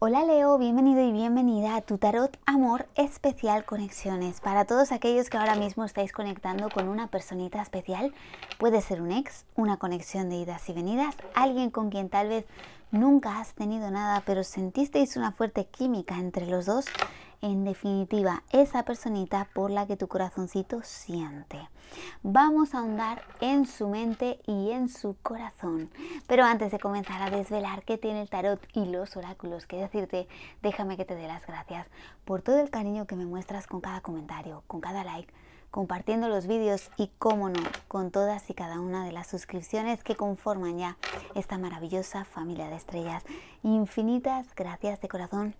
Hola Leo, bienvenido y bienvenida a tu tarot Amor Especial Conexiones. Para todos aquellos que ahora mismo estáis conectando con una personita especial, puede ser un ex, una conexión de idas y venidas, alguien con quien tal vez nunca has tenido nada, pero sentisteis una fuerte química entre los dos en definitiva, esa personita por la que tu corazoncito siente. Vamos a ahondar en su mente y en su corazón. Pero antes de comenzar a desvelar qué tiene el tarot y los oráculos que decirte, déjame que te dé las gracias por todo el cariño que me muestras con cada comentario, con cada like compartiendo los vídeos y, cómo no, con todas y cada una de las suscripciones que conforman ya esta maravillosa familia de estrellas. Infinitas gracias de corazón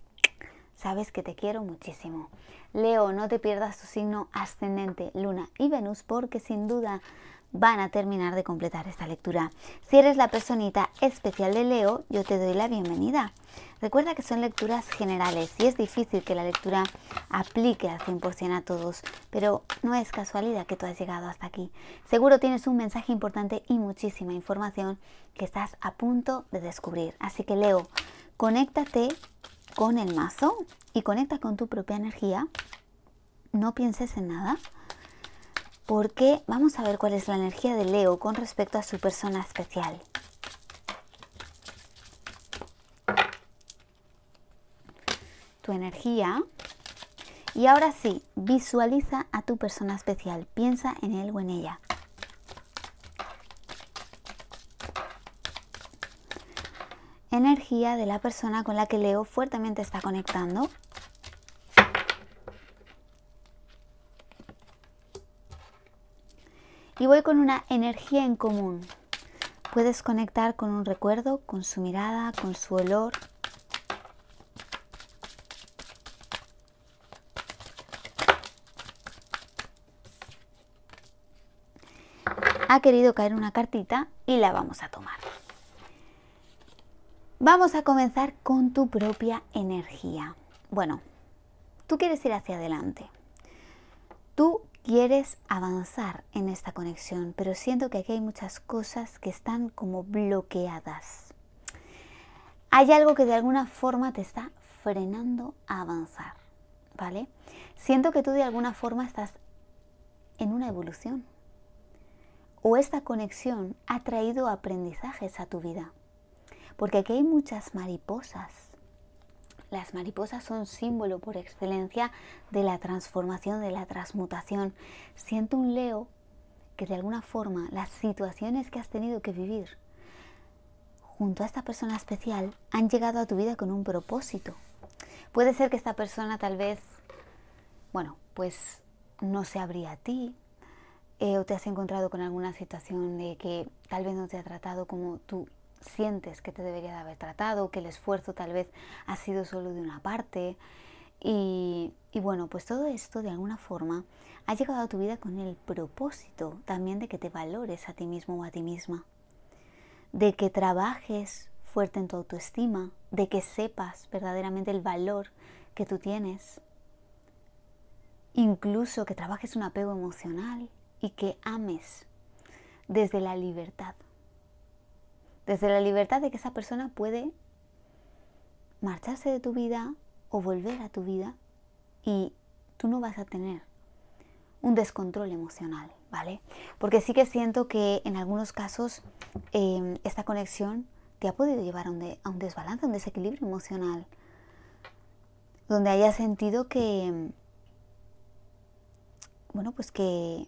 Sabes que te quiero muchísimo. Leo, no te pierdas tu signo ascendente, Luna y Venus, porque sin duda van a terminar de completar esta lectura. Si eres la personita especial de Leo, yo te doy la bienvenida. Recuerda que son lecturas generales y es difícil que la lectura aplique al 100% a todos, pero no es casualidad que tú has llegado hasta aquí. Seguro tienes un mensaje importante y muchísima información que estás a punto de descubrir. Así que Leo, conéctate con el mazo y conecta con tu propia energía. No pienses en nada. Porque vamos a ver cuál es la energía de Leo con respecto a su persona especial. Tu energía. Y ahora sí, visualiza a tu persona especial. Piensa en él o en ella. energía de la persona con la que Leo fuertemente está conectando. Y voy con una energía en común. Puedes conectar con un recuerdo, con su mirada, con su olor, ha querido caer una cartita y la vamos a tomar. Vamos a comenzar con tu propia energía. Bueno, tú quieres ir hacia adelante. Tú quieres avanzar en esta conexión, pero siento que aquí hay muchas cosas que están como bloqueadas. Hay algo que de alguna forma te está frenando a avanzar, ¿vale? Siento que tú de alguna forma estás en una evolución o esta conexión ha traído aprendizajes a tu vida porque aquí hay muchas mariposas. Las mariposas son símbolo por excelencia de la transformación, de la transmutación. Siento un Leo que de alguna forma las situaciones que has tenido que vivir junto a esta persona especial han llegado a tu vida con un propósito. Puede ser que esta persona tal vez, bueno, pues no se abría a ti, eh, o te has encontrado con alguna situación de que tal vez no te ha tratado como tú sientes que te debería de haber tratado, que el esfuerzo tal vez ha sido solo de una parte. Y, y bueno, pues todo esto de alguna forma ha llegado a tu vida con el propósito también de que te valores a ti mismo o a ti misma, de que trabajes fuerte en tu autoestima, de que sepas verdaderamente el valor que tú tienes, incluso que trabajes un apego emocional y que ames desde la libertad. Desde la libertad de que esa persona puede marcharse de tu vida o volver a tu vida y tú no vas a tener un descontrol emocional, ¿vale? Porque sí que siento que en algunos casos em, esta conexión te ha podido llevar a un, desbalance, a un desequilibrio emocional, donde haya sentido que, em, bueno, pues que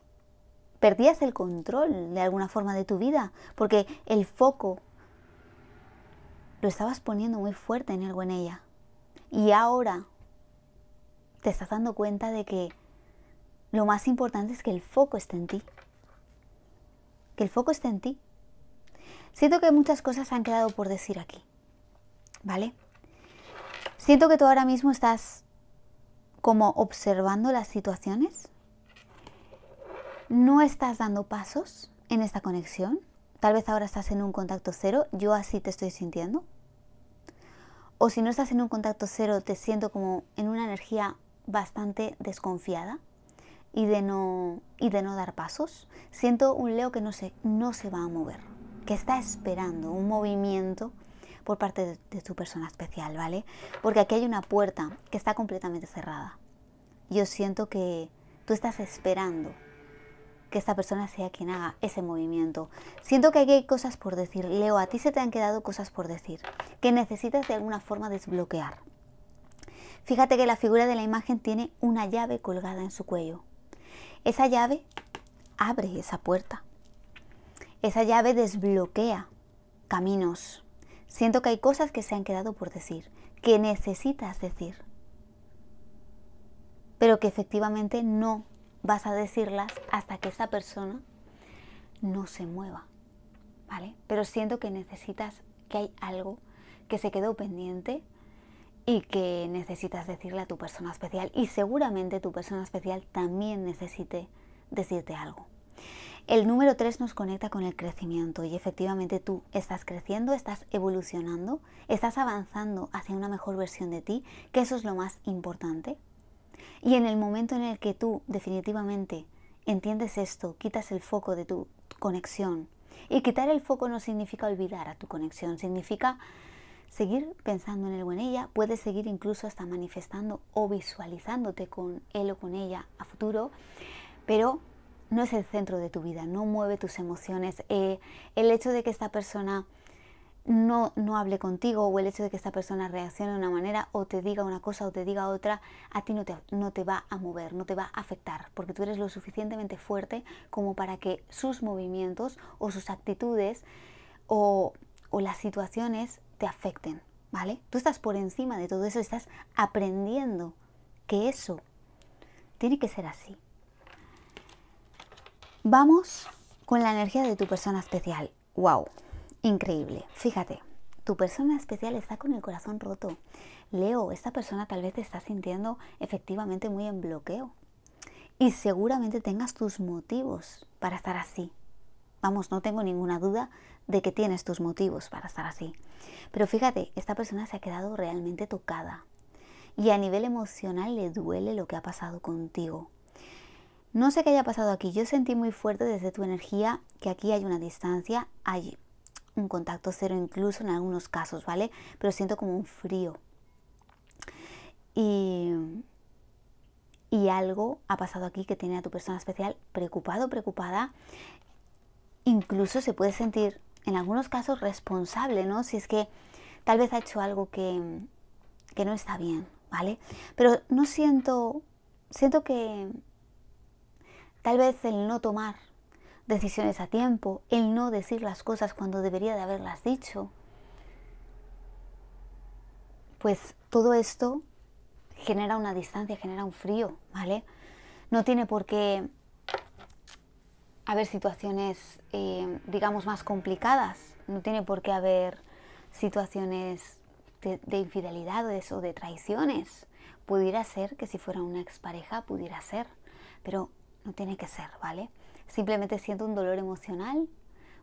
perdías el control de alguna forma de tu vida, porque el foco lo estabas poniendo muy fuerte en algo en ella. Y ahora te estás dando cuenta de que lo más importante es que el foco esté en ti. Que el foco esté en ti. Siento que muchas cosas han quedado por decir aquí. ¿Vale? Siento que tú ahora mismo estás como observando las situaciones. No estás dando pasos en esta conexión. Tal vez ahora estás en un contacto cero. Yo así te estoy sintiendo o si no estás en un contacto cero, te siento como en una energía bastante desconfiada y de no, y de no dar pasos. Siento un Leo que no se, no se va a mover, que está esperando un movimiento por parte de, de tu persona especial, ¿vale? Porque aquí hay una puerta que está completamente cerrada. Yo siento que tú estás esperando que esta persona sea quien haga ese movimiento. Siento que hay cosas por decir. Leo, a ti se te han quedado cosas por decir, que necesitas de alguna forma desbloquear. Fíjate que la figura de la imagen tiene una llave colgada en su cuello. Esa llave abre esa puerta. Esa llave desbloquea caminos. Siento que hay cosas que se han quedado por decir, que necesitas decir, pero que efectivamente no vas a decirlas hasta que esa persona no se mueva, ¿vale? Pero siento que necesitas, que hay algo que se quedó pendiente y que necesitas decirle a tu persona especial y seguramente tu persona especial también necesite decirte algo. El número 3 nos conecta con el crecimiento y efectivamente tú estás creciendo, estás evolucionando, estás avanzando hacia una mejor versión de ti, que eso es lo más importante, y en el momento en el que tú definitivamente entiendes esto, quitas el foco de tu conexión. Y quitar el foco no significa olvidar a tu conexión, significa seguir pensando en él o en ella, puedes seguir incluso hasta manifestando o visualizándote con él o con ella a futuro, pero no es el centro de tu vida, no mueve tus emociones. Eh, el hecho de que esta persona no, no hable contigo o el hecho de que esta persona reaccione de una manera o te diga una cosa o te diga otra, a ti no te, no te va a mover, no te va a afectar, porque tú eres lo suficientemente fuerte como para que sus movimientos o sus actitudes o, o las situaciones te afecten, ¿vale? Tú estás por encima de todo eso, estás aprendiendo que eso tiene que ser así. Vamos con la energía de tu persona especial. ¡Wow! Increíble. Fíjate, tu persona especial está con el corazón roto. Leo, esta persona tal vez te está sintiendo efectivamente muy en bloqueo. Y seguramente tengas tus motivos para estar así. Vamos, no tengo ninguna duda de que tienes tus motivos para estar así. Pero fíjate, esta persona se ha quedado realmente tocada. Y a nivel emocional le duele lo que ha pasado contigo. No sé qué haya pasado aquí. Yo sentí muy fuerte desde tu energía que aquí hay una distancia, allí un contacto cero incluso en algunos casos, ¿vale? Pero siento como un frío. Y, y algo ha pasado aquí que tiene a tu persona especial preocupado, preocupada. Incluso se puede sentir en algunos casos responsable, ¿no? Si es que tal vez ha hecho algo que, que no está bien, ¿vale? Pero no siento, siento que tal vez el no tomar decisiones a tiempo, el no decir las cosas cuando debería de haberlas dicho. Pues todo esto genera una distancia, genera un frío, ¿vale? No tiene por qué haber situaciones, eh, digamos, más complicadas, no tiene por qué haber situaciones de, de infidelidades o de traiciones. Pudiera ser que si fuera una expareja, pudiera ser, pero no tiene que ser, ¿vale? Simplemente siento un dolor emocional,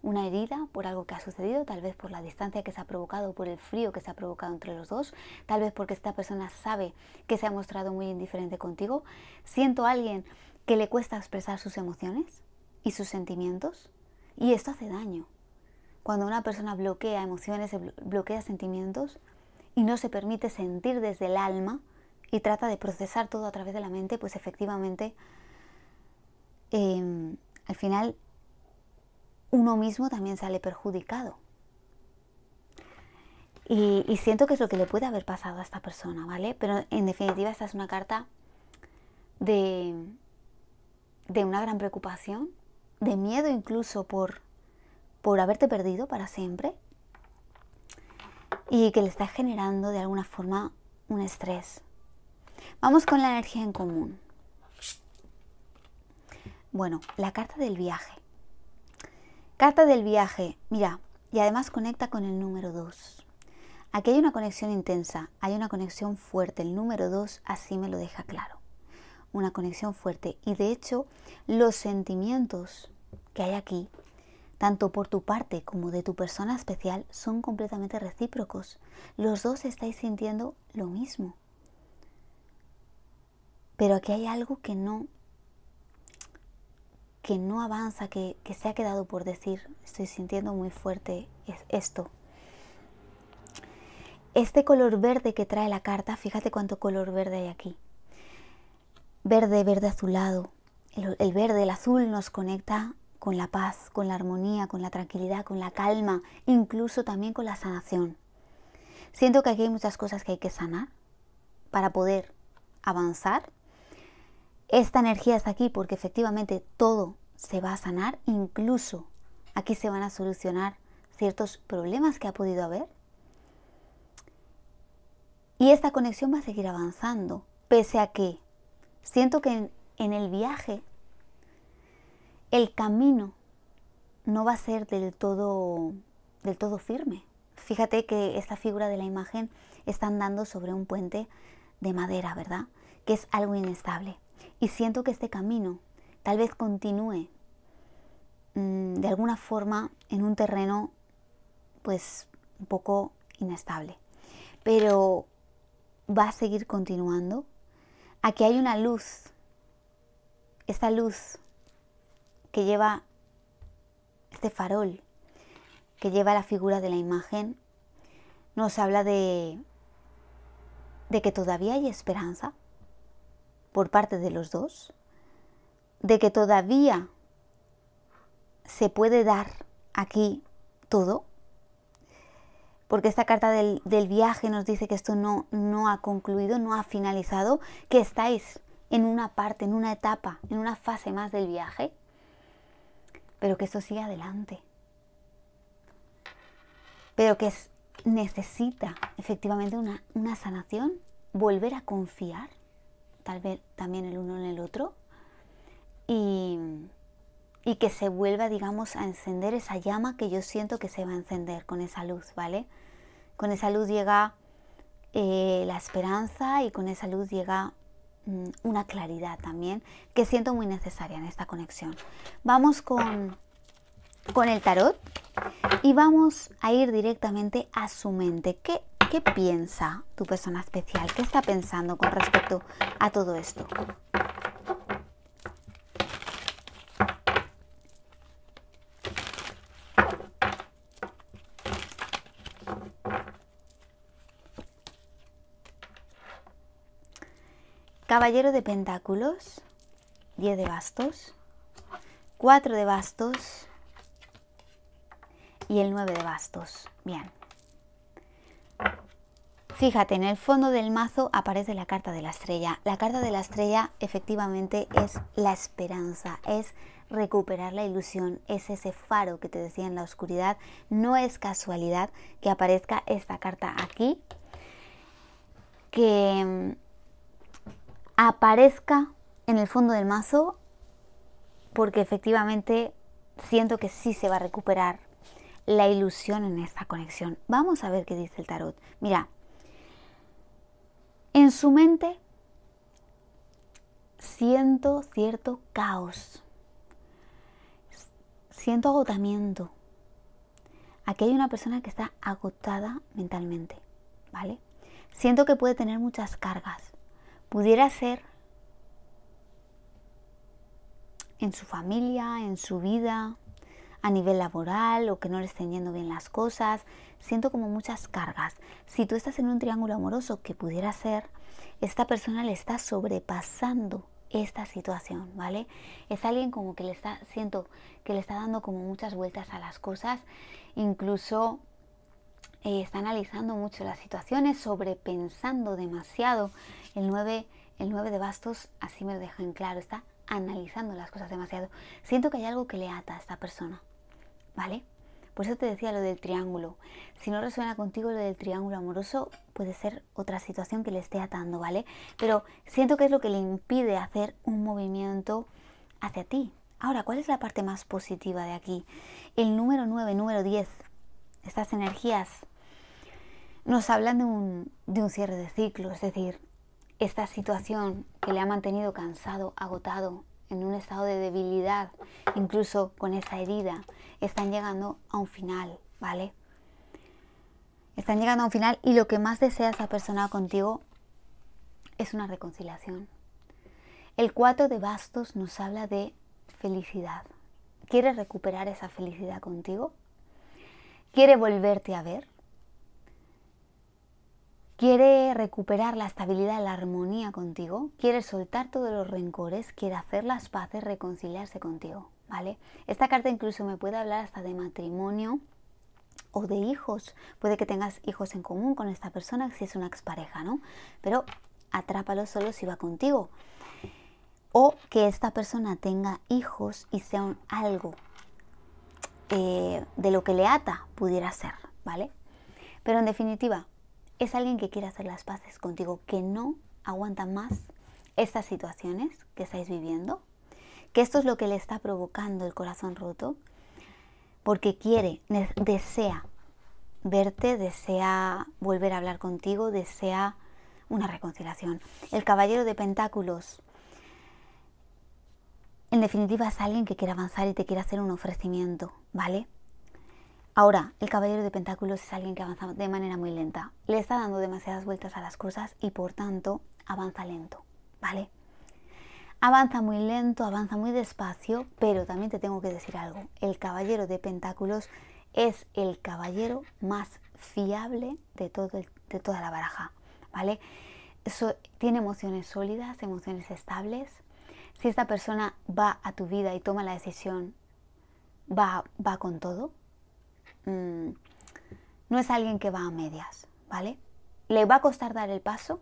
una herida por algo que ha sucedido, tal vez por la distancia que se ha provocado, por el frío que se ha provocado entre los dos, tal vez porque esta persona sabe que se ha mostrado muy indiferente contigo. Siento a alguien que le cuesta expresar sus emociones y sus sentimientos y esto hace daño. Cuando una persona bloquea emociones, bloquea sentimientos y no se permite sentir desde el alma y trata de procesar todo a través de la mente, pues efectivamente em, al final uno mismo también sale perjudicado. Y, siento que es lo que le puede haber pasado a esta persona, ¿vale? Pero en definitiva esta es una carta de, de una gran preocupación, de miedo incluso por, por haberte perdido para siempre y que le está generando de alguna forma un estrés. Vamos con la energía en común. Bueno, la carta del viaje. Carta del viaje, mira, y además conecta con el número 2. Aquí hay una conexión intensa, hay una conexión fuerte, el número 2 así me lo deja claro. Una conexión fuerte y de hecho los sentimientos que hay aquí, tanto por tu parte como de tu persona especial, son completamente recíprocos. Los dos estáis sintiendo lo mismo. Pero aquí hay algo que no que no avanza, que, se ha quedado por decir, estoy sintiendo muy fuerte esto. Este color verde que trae la carta, fíjate cuánto color verde hay aquí. Verde, verde azulado. El, el verde, el azul nos conecta con la paz, con la armonía, con la tranquilidad, con la calma, incluso también con la sanación. Siento que aquí hay muchas cosas que hay que sanar para poder avanzar esta energía está aquí porque efectivamente todo se va a sanar, incluso aquí se van a solucionar ciertos problemas que ha podido haber. Y esta conexión va a seguir avanzando, pese a que siento que en, el viaje el camino no va a ser del todo, del todo firme. Fíjate que esta figura de la imagen está andando sobre un puente de madera, ¿verdad? Que es algo inestable. Y siento que este camino tal vez continúe mm, de alguna forma en un terreno pues un poco inestable. Pero va a seguir continuando. Aquí hay una luz. Esta luz que lleva este farol, que lleva la figura de la imagen, nos habla de, de que todavía hay esperanza, por parte de los dos, de que todavía se puede dar aquí todo, porque esta carta del, viaje nos dice que esto no, no ha concluido, no ha finalizado, que estáis en una parte, en una etapa, en una fase más del viaje, pero que esto sigue adelante, pero que necesita efectivamente una, una sanación, volver a confiar tal vez también el uno en el otro, y, que se vuelva, digamos, a encender esa llama que yo siento que se va a encender con esa luz, ¿vale? Con esa luz llega eh, la esperanza y con esa luz llega mm, una claridad también que siento muy necesaria en esta conexión. Vamos con, con el tarot y vamos a ir directamente a su mente. ¿Qué ¿Qué piensa tu persona especial? ¿Qué está pensando con respecto a todo esto? Caballero de Pentáculos, 10 de bastos, 4 de bastos y el 9 de bastos. Bien. Fíjate, en el fondo del mazo aparece la carta de la estrella. La carta de la estrella efectivamente es la esperanza, es recuperar la ilusión, es ese faro que te decía en la oscuridad. No es casualidad que aparezca esta carta aquí, que mm, aparezca en el fondo del mazo, porque efectivamente siento que sí se va a recuperar la ilusión en esta conexión. Vamos a ver qué dice el tarot. Mira, en su mente siento cierto caos, siento agotamiento. Aquí hay una persona que está agotada mentalmente, ¿vale? Siento que puede tener muchas cargas. Pudiera ser en su familia, en su vida, a nivel laboral o que no le estén yendo bien las cosas, siento como muchas cargas. Si tú estás en un triángulo amoroso que pudiera ser, esta persona le está sobrepasando esta situación, ¿vale? Es alguien como que le está, siento que le está dando como muchas vueltas a las cosas, incluso eh, está analizando mucho las situaciones, sobrepensando demasiado. El 9, el 9 de bastos así me lo deja en claro, está analizando las cosas demasiado. Siento que hay algo que le ata a esta persona, ¿vale? Por eso te decía lo del triángulo. Si no resuena contigo lo del triángulo amoroso, puede ser otra situación que le esté atando, ¿vale? Pero siento que es lo que le impide hacer un movimiento hacia ti. Ahora, ¿cuál es la parte más positiva de aquí? El número 9, número 10. Estas energías nos hablan de un, de un cierre de ciclo, es decir, esta situación que le ha mantenido cansado, agotado, en un estado de debilidad, incluso con esa herida, están llegando a un final, ¿vale? Están llegando a un final y lo que más desea esa persona contigo es una reconciliación. El 4 de bastos nos habla de felicidad. ¿Quiere recuperar esa felicidad contigo? ¿Quiere volverte a ver? quiere recuperar la estabilidad, la armonía contigo, quiere soltar todos los rencores, quiere hacer las paces, reconciliarse contigo. Esta carta incluso me puede hablar hasta de matrimonio o de hijos. Puede que tengas hijos en común con esta persona si es una expareja, ¿no? Pero atrápalo solo si va contigo. O que esta persona tenga hijos y sea un algo eh, de lo que le ata pudiera ser, ¿vale? Pero en definitiva, es alguien que quiere hacer las paces contigo, que no aguanta más estas situaciones que estáis viviendo, que esto es lo que le está provocando el corazón roto, porque quiere, desea verte, desea volver a hablar contigo, desea una reconciliación. El caballero de pentáculos, en definitiva, es alguien que quiere avanzar y te quiere hacer un ofrecimiento, ¿vale? Ahora, el caballero de pentáculos es alguien que avanza de manera muy lenta. Le está dando demasiadas vueltas a las cosas y por tanto avanza lento, ¿vale? Avanza muy lento, avanza muy despacio, pero también te tengo que decir algo. El caballero de pentáculos es el caballero más fiable de, todo de toda la baraja, ¿vale? tiene emociones sólidas, emociones estables. Si esta persona va a tu vida y toma la decisión, va, va con todo. Mm, no es alguien que va a medias, ¿vale? Le va a costar dar el paso,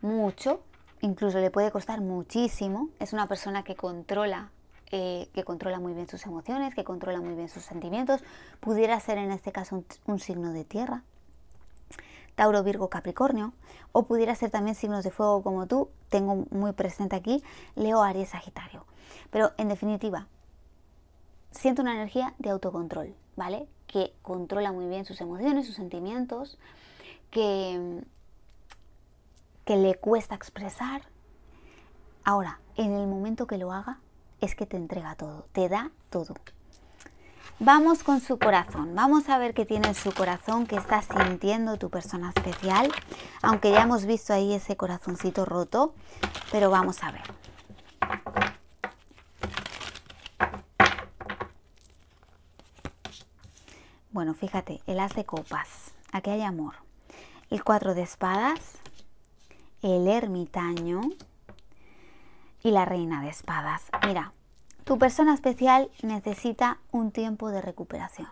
mucho, incluso le puede costar muchísimo. Es una persona que controla, eh, que controla muy bien sus emociones, que controla muy bien sus sentimientos. Pudiera ser en este caso un, un signo de tierra, Tauro, Virgo, Capricornio, o pudiera ser también signos de fuego como tú, tengo muy presente aquí, Leo, Aries, Sagitario. Pero en definitiva, siento una energía de autocontrol, ¿vale? Que controla muy bien sus emociones, sus sentimientos, que que le cuesta expresar. Ahora, en el momento que lo haga, es que te entrega todo, te da todo. Vamos con su corazón, vamos a ver qué tiene en su corazón, qué está sintiendo tu persona especial, aunque ya hemos visto ahí ese corazoncito roto, pero vamos a ver. Bueno, fíjate, el as de copas, aquí hay amor, el cuatro de espadas, el ermitaño y la reina de espadas. Mira, tu persona especial necesita un tiempo de recuperación.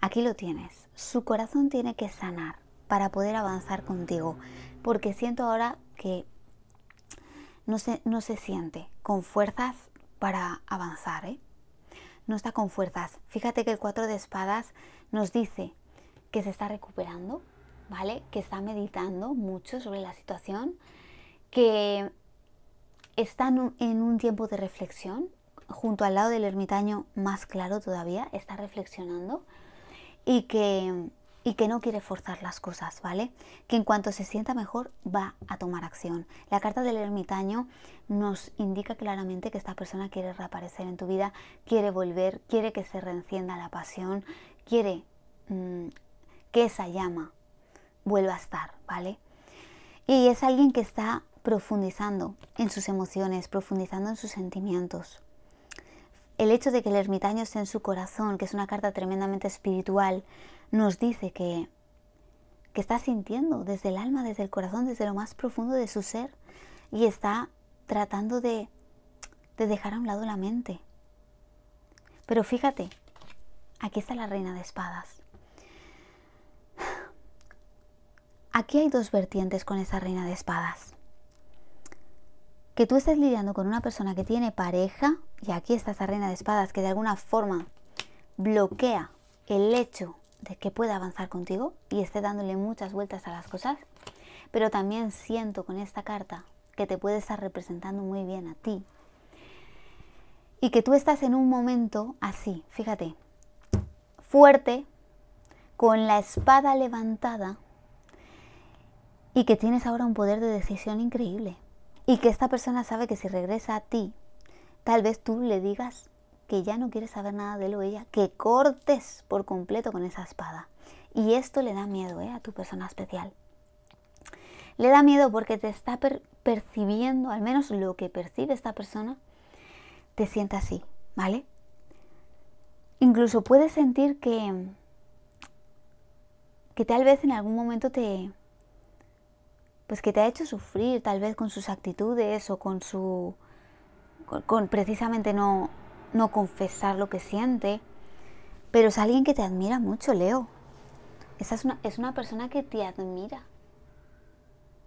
Aquí lo tienes. Su corazón tiene que sanar para poder avanzar contigo, porque siento ahora que no se, siente con fuerzas para avanzar. ¿eh? No está con fuerzas. Fíjate que el cuatro de espadas nos dice que se está recuperando, ¿vale? Que está meditando mucho sobre la situación, que está en un tiempo de reflexión, junto al lado del ermitaño más claro todavía, está reflexionando y que, no quiere forzar las cosas, ¿vale? Que en cuanto se sienta mejor va a tomar acción. La carta del ermitaño nos indica claramente que esta persona quiere reaparecer en tu vida, quiere volver, quiere que se reencienda la pasión, quiere mm, que esa llama vuelva a estar, ¿vale? Y es alguien que está profundizando en sus emociones, profundizando en sus sentimientos. El hecho de que el ermitaño esté en su corazón, que es una carta tremendamente espiritual, nos dice que, que está sintiendo desde el alma, desde el corazón, desde lo más profundo de su ser y está tratando de, de dejar a un lado la mente. Pero fíjate, aquí está la reina de espadas. Aquí hay dos vertientes con esa reina de espadas. Que tú estés lidiando con una persona que tiene pareja, y aquí está esa reina de espadas que de alguna forma bloquea el hecho de que pueda avanzar contigo y esté dándole muchas vueltas a las cosas, pero también siento con esta carta que te puede estar representando muy bien a ti. Y que tú estás en un momento así, fíjate, fuerte, con la espada levantada, y que tienes ahora un poder de decisión increíble y que esta persona sabe que si regresa a ti, tal vez tú le digas que ya no quieres saber nada de lo ella, que cortes por completo con esa espada. Y esto le da miedo ¿eh? a tu persona especial. Le da miedo porque te está percibiendo, al menos lo que percibe esta persona, te sienta así, ¿vale? Incluso puedes sentir que, que tal vez en algún momento te, pues que te ha hecho sufrir tal vez con sus actitudes o con su con, precisamente no no confesar lo que siente, pero es alguien que te admira mucho, Leo. Esa es una, es una persona que te admira,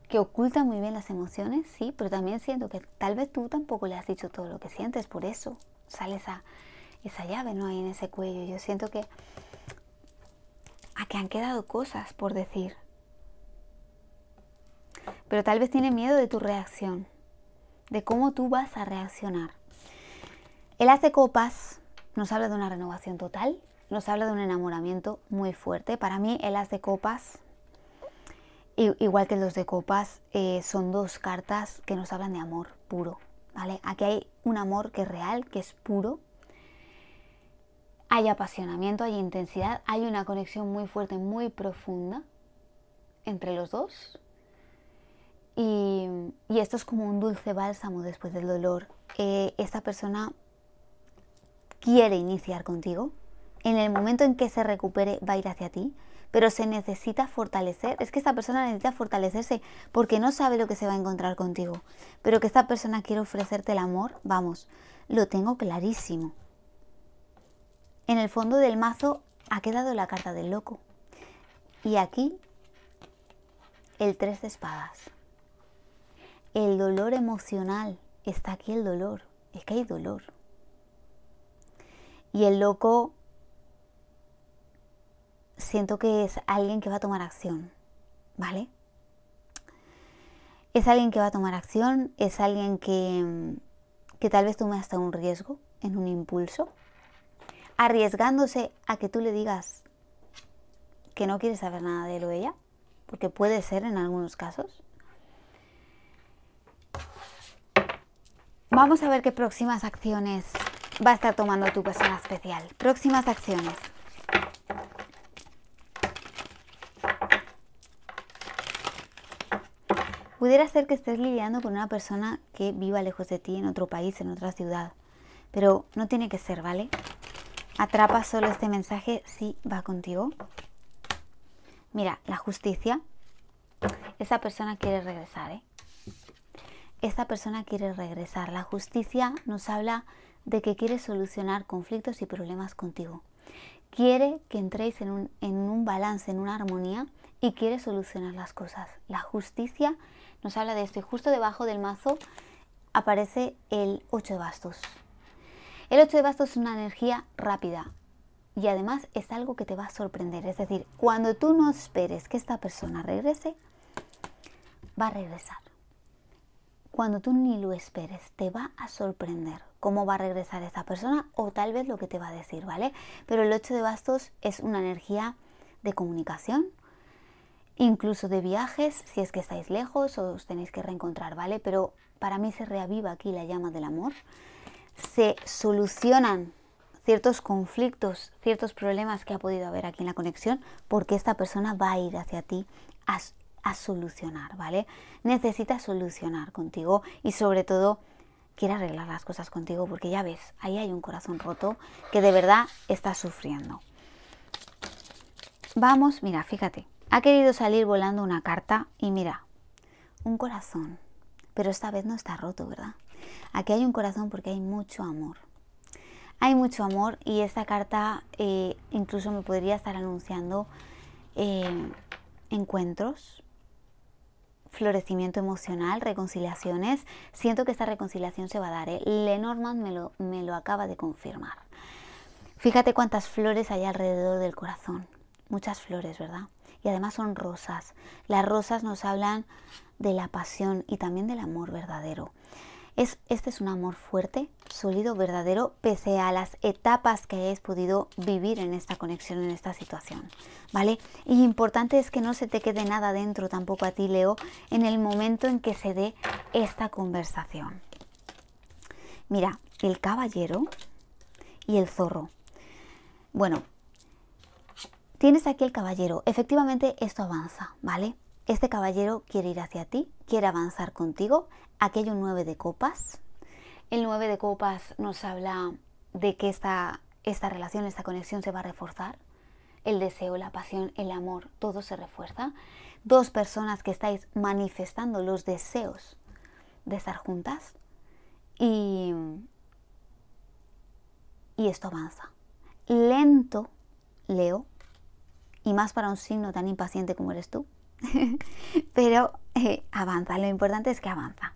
que oculta muy bien las emociones, sí, pero también siento que tal vez tú tampoco le has dicho todo lo que sientes, por eso sale esa, esa llave ¿no? ahí en ese cuello. Yo siento que a que han quedado cosas por decir, pero tal vez tiene miedo de tu reacción, de cómo tú vas a reaccionar. El de copas nos habla de una renovación total, nos habla de un enamoramiento muy fuerte. Para mí el as de copas, igual que los de copas, eh, son dos cartas que nos hablan de amor puro. ¿vale? Aquí hay un amor que es real, que es puro. Hay apasionamiento, hay intensidad, hay una conexión muy fuerte, muy profunda entre los dos y, esto es como un dulce bálsamo después del dolor. Eh, esta persona quiere iniciar contigo. En el momento en que se recupere va a ir hacia ti, pero se necesita fortalecer. Es que esta persona necesita fortalecerse porque no sabe lo que se va a encontrar contigo. Pero que esta persona quiere ofrecerte el amor, vamos, lo tengo clarísimo. En el fondo del mazo ha quedado la carta del loco. Y aquí el tres de espadas el dolor emocional, está aquí el dolor, es que hay dolor. Y el loco siento que es alguien que va a tomar acción, ¿vale? Es alguien que va a tomar acción, es alguien que, tal vez tome hasta un riesgo en un impulso, arriesgándose a que tú le digas que no quieres saber nada de él o ella, porque puede ser en algunos casos, Vamos a ver qué próximas acciones va a estar tomando tu persona especial. Próximas acciones. Pudiera ser que estés lidiando con una persona que viva lejos de ti, en otro país, en otra ciudad. Pero no tiene que ser, ¿vale? Atrapa solo este mensaje si va contigo. Mira, la justicia. Esa persona quiere regresar, ¿eh? esta persona quiere regresar. La justicia nos habla de que quiere solucionar conflictos y problemas contigo. Quiere que entréis en un, balance, en una armonía y quiere solucionar las cosas. La justicia nos habla de esto y justo debajo del mazo aparece el 8 de bastos. El 8 de bastos es una energía rápida y además es algo que te va a sorprender. Es decir, cuando tú no esperes que esta persona regrese, va a regresar cuando tú ni lo esperes, te va a sorprender cómo va a regresar esa persona o tal vez lo que te va a decir, ¿vale? Pero el 8 de bastos es una energía de comunicación, incluso de viajes, si es que estáis lejos o os tenéis que reencontrar, ¿vale? Pero para mí se reaviva aquí la llama del amor, se solucionan ciertos conflictos, ciertos problemas que ha podido haber aquí en la conexión, porque esta persona va a ir hacia ti a solucionar, ¿vale? Necesita solucionar contigo y sobre todo quiere arreglar las cosas contigo porque ya ves, ahí hay un corazón roto que de verdad está sufriendo. Vamos, mira, fíjate, ha querido salir volando una carta y mira, un corazón, pero esta vez no está roto, ¿verdad? Aquí hay un corazón porque hay mucho amor. Hay mucho amor y esta carta eh, incluso me podría estar anunciando eh, encuentros, florecimiento emocional, reconciliaciones. Siento que esta reconciliación se va a dar. ¿eh? Lenormand me lo, me lo acaba de confirmar. Fíjate cuántas flores hay alrededor del corazón. Muchas flores, ¿verdad? Y además son rosas. Las rosas nos hablan de la pasión y también del amor verdadero este es un amor fuerte, sólido, verdadero, pese a las etapas que hayáis podido vivir en esta conexión, en esta situación, ¿vale? Y importante es que no se te quede nada dentro tampoco a ti, Leo, en el momento en que se dé esta conversación. Mira, el caballero y el zorro. Bueno, tienes aquí el caballero. Efectivamente, esto avanza, ¿vale? Este caballero quiere ir hacia ti, quiere avanzar contigo. aquello hay un 9 de copas. El 9 de copas nos habla de que esta, esta relación, esta conexión se va a reforzar. El deseo, la pasión, el amor, todo se refuerza. Dos personas que estáis manifestando los deseos de estar juntas y, y esto avanza. Lento, Leo, y más para un signo tan impaciente como eres tú, pero eh, avanza, lo importante es que avanza.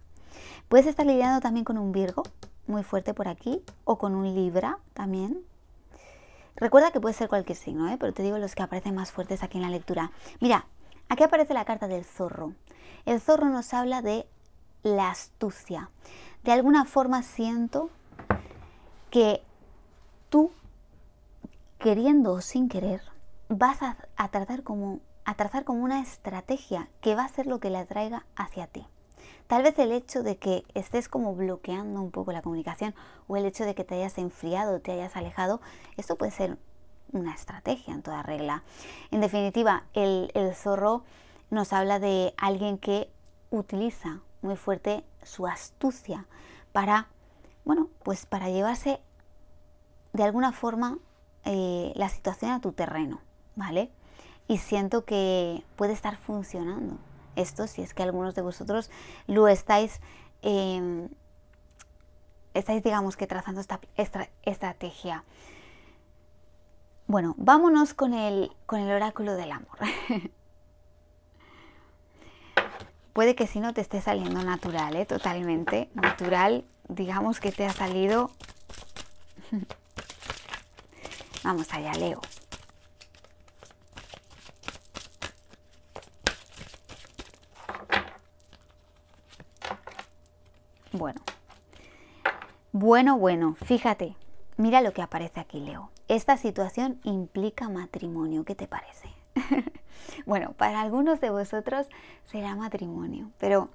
Puedes estar lidiando también con un Virgo, muy fuerte por aquí, o con un Libra también. Recuerda que puede ser cualquier signo, ¿eh? pero te digo los que aparecen más fuertes aquí en la lectura. Mira, aquí aparece la carta del zorro. El zorro nos habla de la astucia. De alguna forma siento que tú, queriendo o sin querer, vas a, a tratar como a trazar como una estrategia que va a ser lo que la traiga hacia ti. Tal vez el hecho de que estés como bloqueando un poco la comunicación o el hecho de que te hayas enfriado, te hayas alejado, esto puede ser una estrategia en toda regla. En definitiva, el, zorro nos habla de alguien que utiliza muy fuerte su astucia para, bueno, pues para llevarse de alguna forma eh, la situación a tu terreno, ¿vale? y siento que puede estar funcionando esto, si es que algunos de vosotros lo estáis, em, estáis digamos que trazando esta, estrategia. Bueno, vámonos con el, con el oráculo del amor. puede que si no te esté saliendo natural, ¿eh? totalmente natural, digamos que te ha salido... Vamos allá, Leo. Bueno, bueno, fíjate, mira lo que aparece aquí, Leo. Esta situación implica matrimonio, ¿qué te parece? bueno, para algunos de vosotros será matrimonio, pero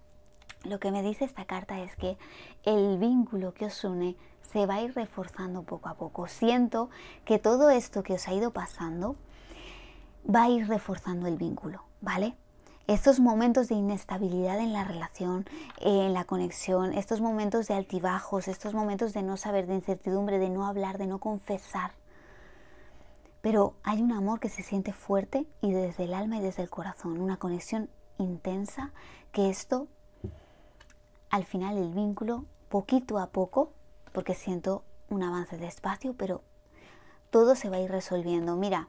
lo que me dice esta carta es que el vínculo que os une se va a ir reforzando poco a poco. Siento que todo esto que os ha ido pasando va a ir reforzando el vínculo, ¿vale? estos momentos de inestabilidad en la relación, en la conexión, estos momentos de altibajos, estos momentos de no saber, de incertidumbre, de no hablar, de no confesar. Pero hay un amor que se siente fuerte y desde el alma y desde el corazón, una conexión intensa que esto, al final el vínculo, poquito a poco, porque siento un avance de espacio pero todo se va a ir resolviendo. Mira,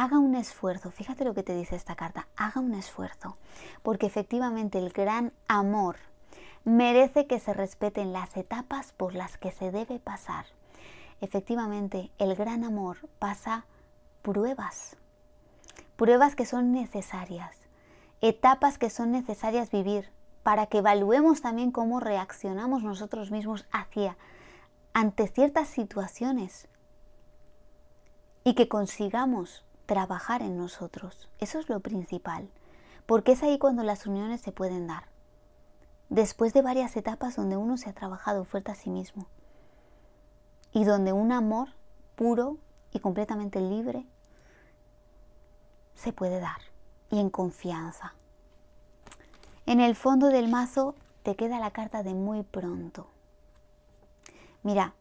haga un esfuerzo, fíjate lo que te dice esta carta, haga un esfuerzo, porque efectivamente el gran amor merece que se respeten las etapas por las que se debe pasar. Efectivamente, el gran amor pasa pruebas, pruebas que son necesarias, etapas que son necesarias vivir para que evaluemos también cómo reaccionamos nosotros mismos hacia ante ciertas situaciones y que consigamos trabajar en nosotros. Eso es lo principal, porque es ahí cuando las uniones se pueden dar. Después de varias etapas donde uno se ha trabajado fuerte a sí mismo y donde un amor puro y completamente libre se puede dar y en confianza. En el fondo del mazo te queda la carta de muy pronto. Mira,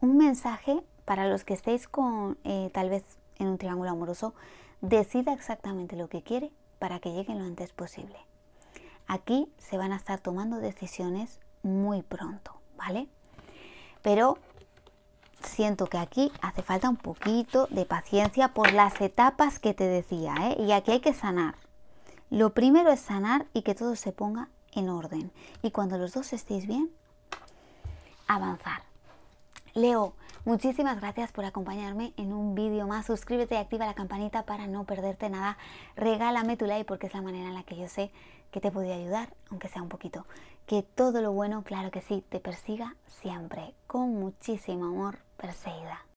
un mensaje para los que estéis con eh, tal vez en un triángulo amoroso decida exactamente lo que quiere para que lleguen lo antes posible. Aquí se van a estar tomando decisiones muy pronto, ¿vale? Pero siento que aquí hace falta un poquito de paciencia por las etapas que te decía, ¿eh? Y aquí hay que sanar. Lo primero es sanar y que todo se ponga en orden. Y cuando los dos estéis bien, avanzar. Leo, Muchísimas gracias por acompañarme en un vídeo más. Suscríbete y activa la campanita para no perderte nada. Regálame tu like porque es la manera en la que yo sé que te podía ayudar, aunque sea un poquito. Que todo lo bueno, claro que sí, te persiga siempre. Con muchísimo amor, Perseida.